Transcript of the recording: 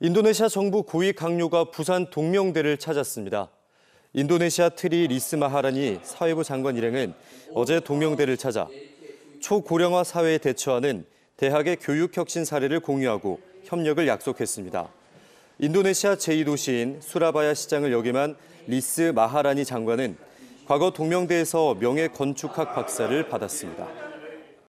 인도네시아 정부 고위 강요가 부산 동명대를 찾았습니다. 인도네시아 트리 리스마하란이 사회부 장관 일행은 어제 동명대를 찾아 초고령화 사회에 대처하는 대학의 교육혁신 사례를 공유하고 협력을 약속했습니다. 인도네시아 제2도시인 수라바야 시장을 역임한 리스 마하라니 장관은 과거 동명대에서 명예 건축학 박사를 받았습니다.